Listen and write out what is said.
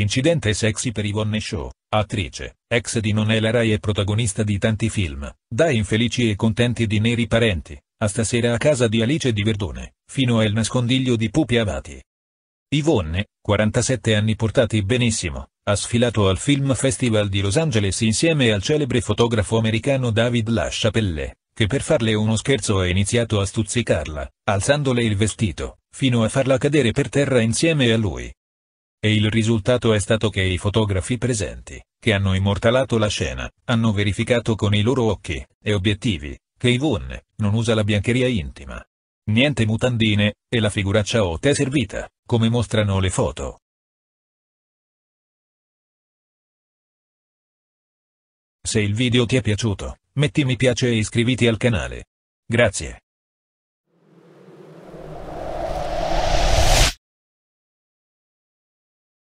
Incidente sexy per Yvonne Show, attrice, ex di Nonella Rai e protagonista di tanti film, da infelici e contenti di neri parenti, a stasera a casa di Alice di Verdone, fino al nascondiglio di Pupi Avati. Yvonne, 47 anni portati benissimo, ha sfilato al Film Festival di Los Angeles insieme al celebre fotografo americano David LaChapelle, che per farle uno scherzo ha iniziato a stuzzicarla, alzandole il vestito, fino a farla cadere per terra insieme a lui e il risultato è stato che i fotografi presenti, che hanno immortalato la scena, hanno verificato con i loro occhi, e obiettivi, che Yvonne, non usa la biancheria intima. Niente mutandine, e la figuraccia hot è servita, come mostrano le foto. Se il video ti è piaciuto, metti mi piace e iscriviti al canale. Grazie.